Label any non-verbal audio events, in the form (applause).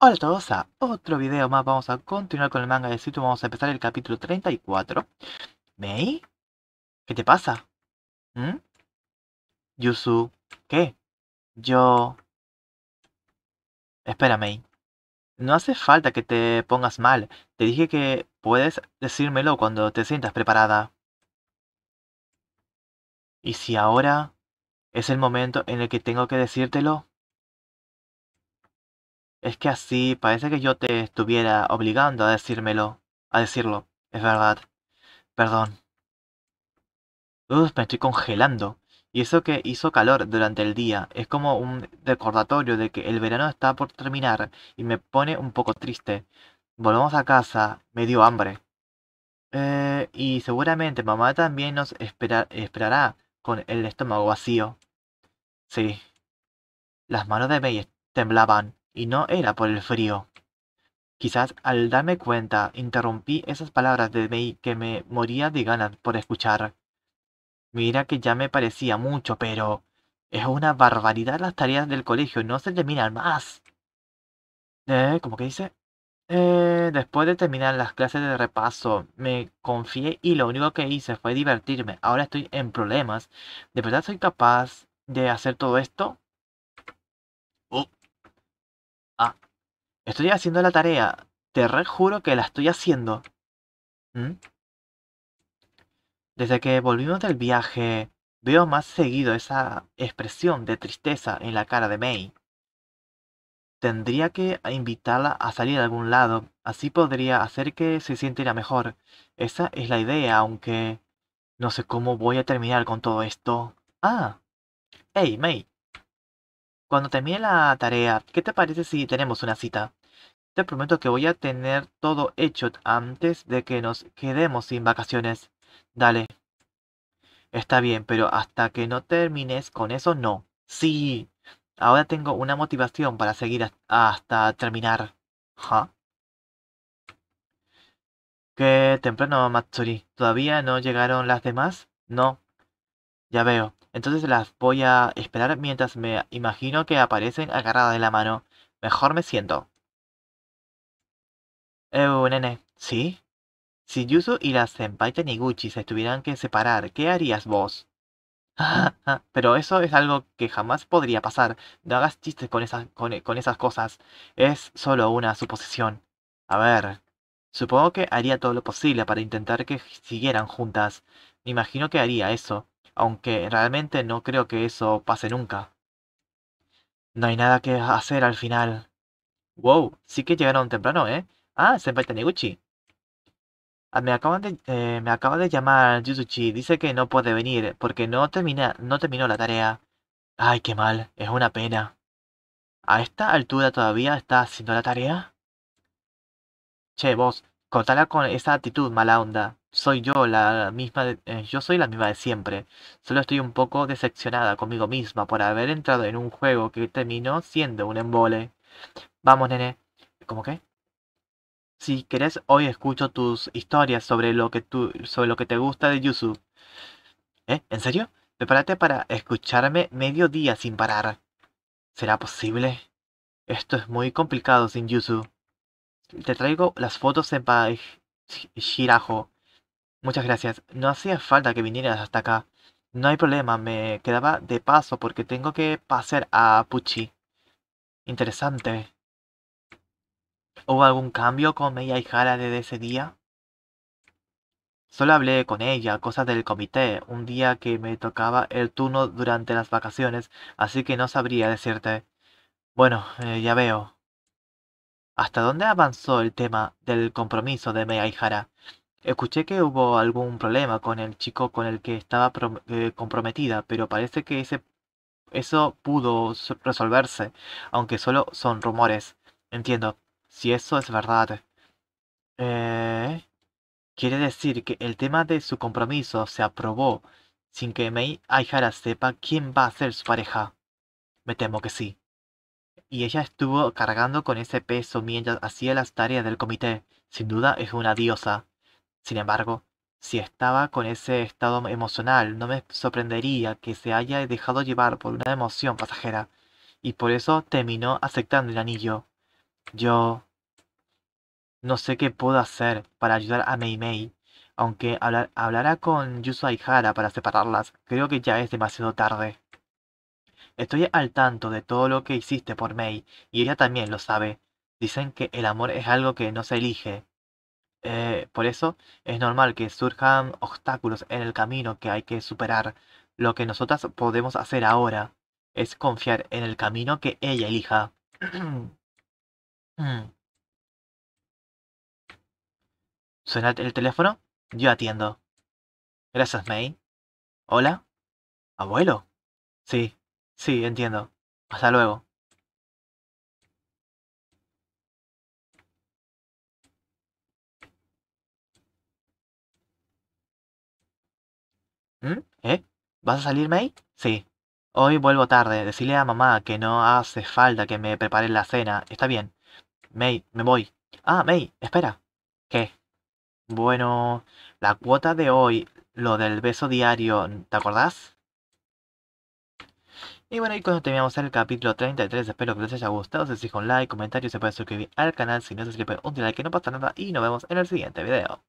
Hola a todos, a otro video más, vamos a continuar con el manga de Situ. vamos a empezar el capítulo 34. ¿Mei? ¿Qué te pasa? ¿Mm? Yusu, ¿qué? Yo... Espera, Mei. No hace falta que te pongas mal, te dije que puedes decírmelo cuando te sientas preparada. ¿Y si ahora es el momento en el que tengo que decírtelo? Es que así parece que yo te estuviera obligando a decírmelo, a decirlo, es verdad. Perdón. me estoy congelando. Y eso que hizo calor durante el día es como un recordatorio de que el verano está por terminar y me pone un poco triste. Volvamos a casa, me dio hambre. Eh, y seguramente mamá también nos espera, esperará con el estómago vacío. Sí. Las manos de Mei temblaban y no era por el frío. Quizás al darme cuenta interrumpí esas palabras de May que me moría de ganas por escuchar. Mira que ya me parecía mucho, pero es una barbaridad las tareas del colegio, no se terminan más. Eh, ¿cómo que dice? Eh, después de terminar las clases de repaso, me confié y lo único que hice fue divertirme. Ahora estoy en problemas. ¿De verdad soy capaz de hacer todo esto? Estoy haciendo la tarea. Te rejuro que la estoy haciendo. ¿Mm? Desde que volvimos del viaje, veo más seguido esa expresión de tristeza en la cara de May. Tendría que invitarla a salir a algún lado, así podría hacer que se sintiera mejor. Esa es la idea, aunque no sé cómo voy a terminar con todo esto. Ah. Hey, May. Cuando termine la tarea, ¿qué te parece si tenemos una cita? Te prometo que voy a tener todo hecho antes de que nos quedemos sin vacaciones. Dale. Está bien, pero hasta que no termines con eso, no. Sí. Ahora tengo una motivación para seguir hasta terminar. Qué temprano, Matsuri. ¿Todavía no llegaron las demás? No. Ya veo. Entonces las voy a esperar mientras me imagino que aparecen agarradas de la mano. Mejor me siento. Eh, nene, ¿sí? Si Yuzu y la senpai Taniguchi se tuvieran que separar, ¿qué harías vos? (laughs) Pero eso es algo que jamás podría pasar. No hagas chistes con esas, con, con esas cosas. Es solo una suposición. A ver, supongo que haría todo lo posible para intentar que siguieran juntas. Me imagino que haría eso, aunque realmente no creo que eso pase nunca. No hay nada que hacer al final. Wow, sí que llegaron temprano, ¿eh? Ah, ¿se va a me acaban eh, me acaba de llamar Yuzuchi. Dice que no puede venir porque no, no terminó la tarea. Ay, qué mal. Es una pena. ¿A esta altura todavía está haciendo la tarea? Che, vos, contala con esa actitud mala onda. Soy yo la misma de, eh, yo soy la misma de siempre. Solo estoy un poco decepcionada conmigo misma por haber entrado en un juego que terminó siendo un embole. Vamos, nene. ¿Cómo qué? si querés, hoy escucho tus historias sobre lo que, sobre lo que te gusta de Yusu, ¿Eh? ¿En serio? Prepárate para escucharme medio día sin parar. ¿Será posible? Esto es muy complicado sin Yusu Te traigo las fotos en Shirajo. Muchas gracias. No hacía falta que vinieras hasta acá. No hay problema, me quedaba de paso porque tengo que pasar a Puchi. Interesante. ¿Hubo algún cambio con Meia y desde ese día? Solo hablé con ella, cosas del comité, un día que me tocaba el turno durante las vacaciones, así que no sabría decirte. Bueno, eh, ya veo. ¿Hasta dónde avanzó el tema del compromiso de Meia y Escuché que hubo algún problema con el chico con el que estaba eh, comprometida, pero parece que eso pudo resolverse, aunque solo son rumores. Entiendo. Si eso es verdad, eh, quiere decir que el tema de su compromiso se aprobó sin que Mei Aihara sepa quién va a ser su pareja. Me temo que sí. Y ella estuvo cargando con ese peso mientras hacía las tareas del comité. Sin duda es una diosa. Sin embargo, si estaba con ese estado emocional, no me sorprendería que se haya dejado llevar por una emoción pasajera, y por eso terminó aceptando el anillo. Yo no sé qué puedo hacer para ayudar a Mei Mei, aunque hablará con Yusu Aihara para separarlas. Creo que ya es demasiado tarde. Estoy al tanto de todo lo que hiciste por Mei, y ella también lo sabe. Dicen que el amor es algo que no se elige. Eh, por eso es normal que surjan obstáculos en el camino que hay que superar. Lo que nosotras podemos hacer ahora es confiar en el camino que ella elija. (clears throat) Mm. Suena el teléfono. Yo atiendo. Gracias, May. Hola. ¿Abuelo? Sí, sí, entiendo. Hasta luego. ¿Mm? ¿Eh? ¿Vas a salir, May? Sí. Hoy vuelvo tarde. Decile a mamá que no hace falta que me prepare la cena. Está bien. May, me voy. Ah, May, espera. ¿Qué? Bueno, la cuota de hoy, lo del beso diario, ¿te acordás? Y bueno, y cuando terminamos el capítulo 33, espero que les haya gustado. Si es dejo un like, comentario, se puede suscribir al canal. Si no se suscribe un like, que no pasa nada. Y nos vemos en el siguiente video.